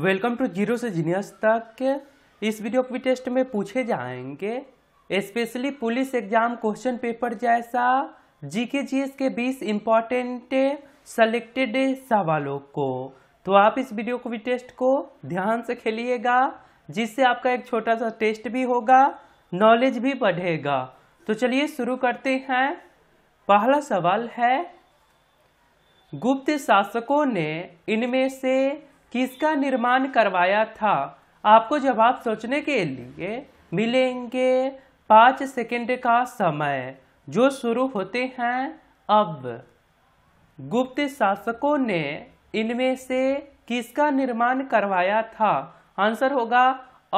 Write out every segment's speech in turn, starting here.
welcome to zero से genius तक इस वीडियो के टेस्ट में पूछे जाएंगे specially police exam question paper जैसा जीके जीएस के 20 इम्पॉर्टेंट सेलेक्टेड सवालों को तो आप इस वीडियो को भी टेस्ट को ध्यान से खेलिएगा जिससे आपका एक छोटा सा टेस्ट भी होगा नॉलेज भी बढ़ेगा तो चलिए शुरू करते हैं पहला सवाल है गुप्त शासकों ने इनमें से किसका निर्माण करवाया था आपको जवाब सोचने के लिए मिलेंगे पाँच सेकंड का समय जो शुरू होते हैं अब गुप्त शासकों ने इनमें से किसका निर्माण करवाया था आंसर होगा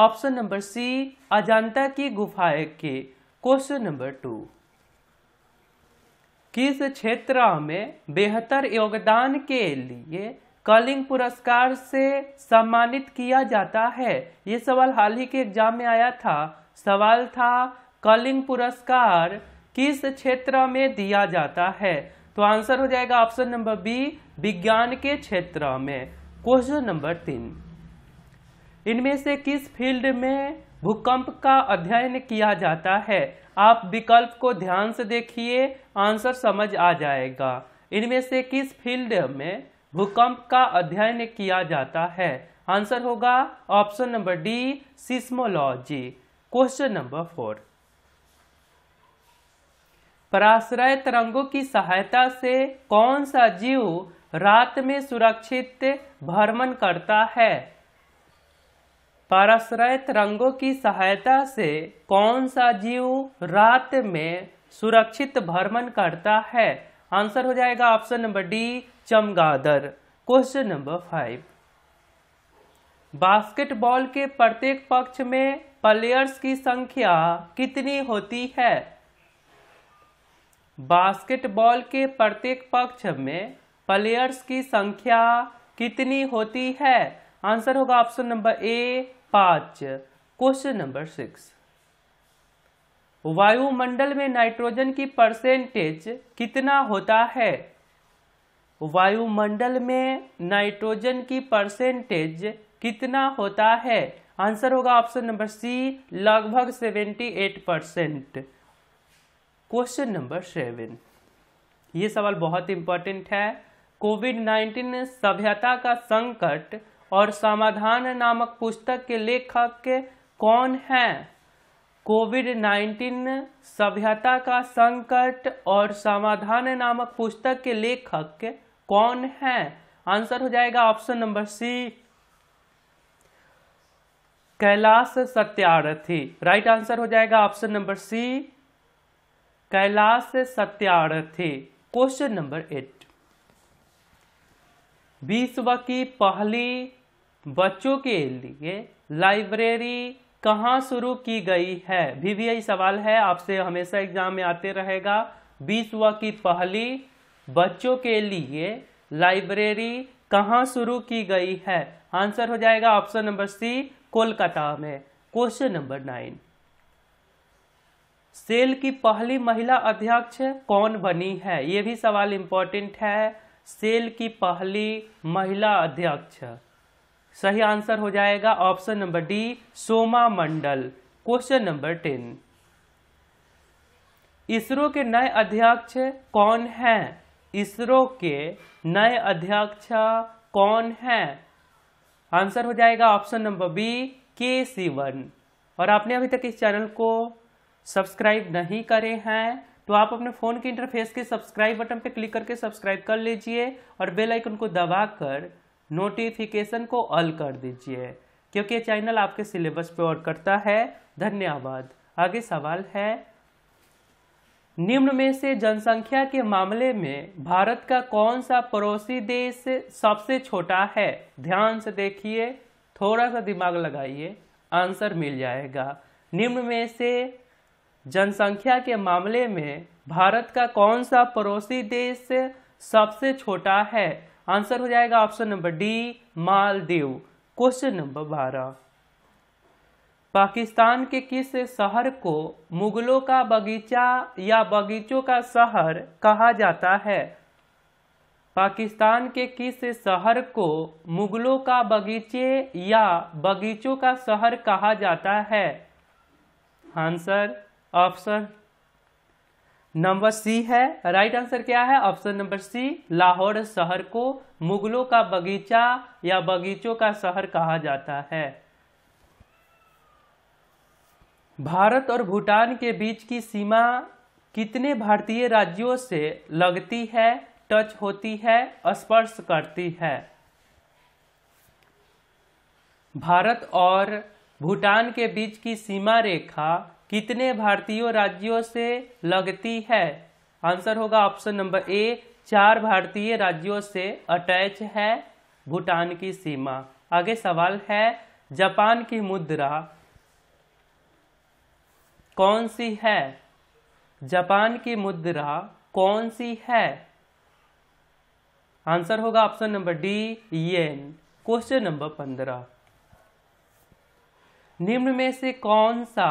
ऑप्शन नंबर सी अजंता की गुफाएं के क्वेश्चन नंबर टू किस क्षेत्र में बेहतर योगदान के लिए कलिंग पुरस्कार से सम्मानित किया जाता है ये सवाल हाल ही के एग्जाम में आया था सवाल था कलिंग पुरस्कार किस क्षेत्र में दिया जाता है तो आंसर हो जाएगा ऑप्शन नंबर बी विज्ञान के क्षेत्र में क्वेश्चन नंबर तीन इनमें से किस फील्ड में भूकंप का अध्ययन किया जाता है आप विकल्प को ध्यान से देखिए आंसर समझ आ जाएगा इनमें से किस फील्ड में भूकंप का अध्ययन किया जाता है आंसर होगा option number D seismology question number four पराश्रय तरंगों की सहायता से कौन सा जीव रात में सुरक्षित भ्रमण करता है पराश्रय तरंगों की सहायता से कौन सा जीव रात में सुरक्षित भ्रमण करता है आंसर हो जाएगा ऑप्शन नंबर डी चमगादर क्वेश्चन नंबर फाइव बास्केटबॉल के प्रत्येक पक्ष में प्लेयर्स की संख्या कितनी होती है बास्केटबॉल के प्रत्येक पक्ष में प्लेयर्स की संख्या कितनी होती है आंसर होगा ऑप्शन नंबर ए पाँच क्वेश्चन नंबर सिक्स वायुमंडल में नाइट्रोजन की परसेंटेज कितना होता है वायुमंडल में नाइट्रोजन की परसेंटेज कितना होता है आंसर होगा ऑप्शन नंबर सी लगभग seventy eight percent question number seven ये सवाल बहुत इंपॉर्टेंट है कोविड नाइन्टीन सभ्यता का संकट और समाधान नामक पुस्तक के लेखक कौन हैं कोविड 19 सभ्यता का संकट और समाधान नामक पुस्तक के लेखक कौन है आंसर हो जाएगा option number C Kailash Satyarthi right answer हो जाएगा option number C Kailash Satyarthi question number eight विश्व की पहली बच्चों के लिए लाइब्रेरी कहाँ शुरू की गई है भी भी यही सवाल है आपसे हमेशा एग्जाम में आते रहेगा विश्व की पहली बच्चों के लिए लाइब्रेरी कहाँ शुरू की गई है आंसर हो जाएगा ऑप्शन नंबर सी कोलकाता में क्वेश्चन नंबर नाइन सेल की पहली महिला अध्यक्ष कौन बनी है ये भी सवाल इम्पोर्टेंट है सेल की पहली महिला अध्यक्ष सही आंसर हो जाएगा option number D Soma Mandal question number ten ISRO के नए अध्यक्ष कौन हैं इसरो के नए अध्यक्ष कौन हैं आंसर हो जाएगा ऑप्शन नंबर बी के सीवन और आपने अभी तक इस चैनल को सब्सक्राइब नहीं करे हैं तो आप अपने फ़ोन के इंटरफेस के सब्सक्राइब बटन पर क्लिक करके सब्सक्राइब कर लीजिए और बेल आइकन को दबाकर नोटिफिकेशन को ऑल कर दीजिए क्योंकि चैनल आपके सिलेबस पे और करता है धन्यवाद आगे सवाल है निम्न में से जनसंख्या के मामले में भारत का कौन सा पड़ोसी देश सबसे छोटा है ध्यान से देखिए थोड़ा सा दिमाग लगाइए आंसर मिल जाएगा निम्न में से जनसंख्या के मामले में भारत का कौन सा पड़ोसी देश सबसे छोटा है आंसर हो जाएगा option number D Maldives question number बारह पाकिस्तान के किस शहर को मुगलों का बगीचा या बगीचों का शहर कहा जाता है पाकिस्तान के किस शहर को मुगलों का बगीचे या बगीचों का शहर कहा जाता है आंसर ऑप्शन नंबर सी है राइट आंसर क्या है ऑप्शन नंबर सी लाहौर शहर को मुगलों का बगीचा या बगीचों का शहर कहा जाता है भारत और भूटान के बीच की सीमा कितने भारतीय राज्यों से लगती है टच होती है स्पर्श करती है भारत और भूटान के बीच की सीमा रेखा कितने भारतीय राज्यों से लगती है आंसर होगा ऑप्शन नंबर ए चार भारतीय राज्यों से अटैच है भूटान की सीमा आगे सवाल है जापान की मुद्रा कौन सी है जापान की मुद्रा कौन सी है आंसर होगा option number D yen question number पंद्रह निम्न में से कौन सा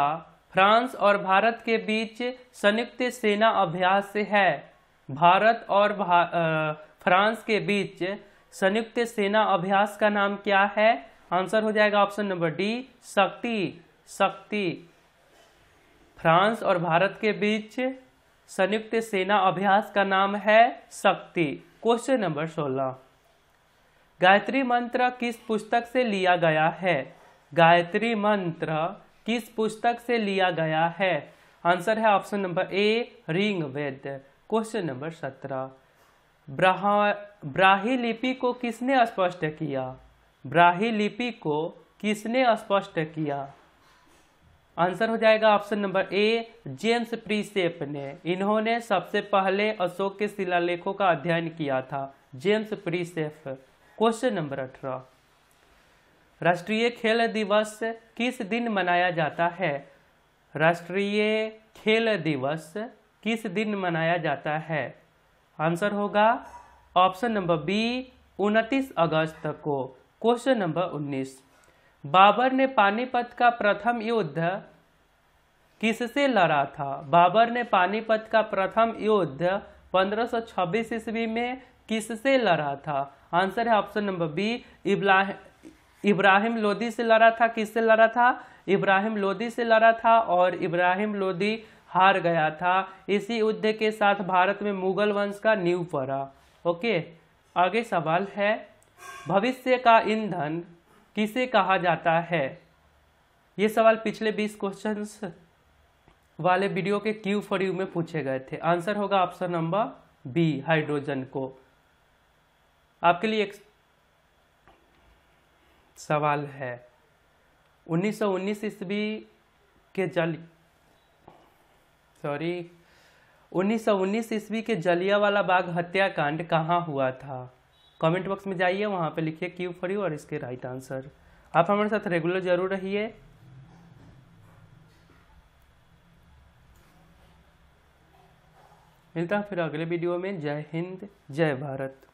फ्रांस और भारत के बीच संयुक्त सेना अभ्यास है भारत और भा, फ्रांस के बीच संयुक्त सेना अभ्यास का नाम क्या है आंसर हो जाएगा ऑप्शन नंबर डी शक्ति शक्ति फ्रांस और भारत के बीच संयुक्त सेना अभ्यास का नाम है शक्ति क्वेश्चन नंबर सोलह गायत्री मंत्र किस पुस्तक से लिया गया है गायत्री मंत्र किस पुस्तक से लिया गया है आंसर है option number A Rig Veda question number सत्रह ब्राही लिपि को किसने स्पष्ट किया ब्राही लिपि को किसने स्पष्ट किया आंसर हो जाएगा option number A James Prinsep ने इन्होंने सबसे पहले अशोक के शिलालेखों का अध्ययन किया था जेम्स प्रीसेफ क्वेश्चन नंबर अठारह राष्ट्रीय खेल दिवस किस दिन मनाया जाता है राष्ट्रीय खेल दिवस किस दिन मनाया जाता है आंसर होगा ऑप्शन नंबर बी उनतीस अगस्त को क्वेश्चन नंबर उन्नीस बाबर ने पानीपत का प्रथम युद्ध किससे लड़ा था बाबर ने पानीपत का प्रथम युद्ध 1526 ईस्वी में किससे लड़ा था आंसर है option number B Ibrahim Ibrahim Lodi से लड़ा था किससे लड़ा था इब्राहिम लोदी से लड़ा था और इब्राहिम लोदी हार गया था इसी युद्ध के साथ भारत में मुगल वंश का नींव पड़ा ओके आगे सवाल है भविष्य का ईंधन किसे कहा जाता है ये सवाल पिछले बीस क्वेश्चंस वाले वीडियो के क्यू फॉर यू में पूछे गए थे आंसर होगा ऑप्शन नंबर बी हाइड्रोजन को आपके लिए सवाल है 1919 ईस्वी के जल सॉरी 1919 ईस्वी के जलियावाला बाग हत्याकांड कहाँ हुआ था कमेंट बॉक्स में जाइए वहाँ पे लिखिए क्यू फॉर यू और इसके राइट आंसर आप हमारे साथ रेगुलर जरूर रहिए मिलता है फिर अगले वीडियो में जय हिंद जय भारत